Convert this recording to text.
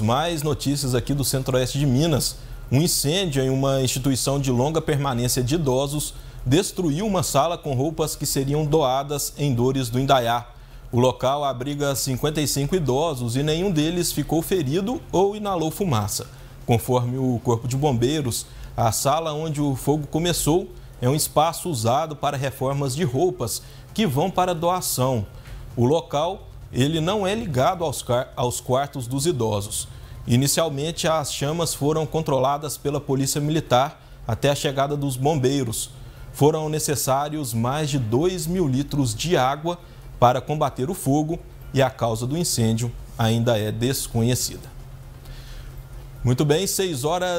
mais notícias aqui do centro-oeste de Minas. Um incêndio em uma instituição de longa permanência de idosos destruiu uma sala com roupas que seriam doadas em Dores do Indaiá. O local abriga 55 idosos e nenhum deles ficou ferido ou inalou fumaça. Conforme o Corpo de Bombeiros, a sala onde o fogo começou é um espaço usado para reformas de roupas que vão para doação. O local ele não é ligado aos, aos quartos dos idosos. Inicialmente, as chamas foram controladas pela Polícia Militar até a chegada dos bombeiros. Foram necessários mais de 2 mil litros de água para combater o fogo e a causa do incêndio ainda é desconhecida. Muito bem, 6 horas.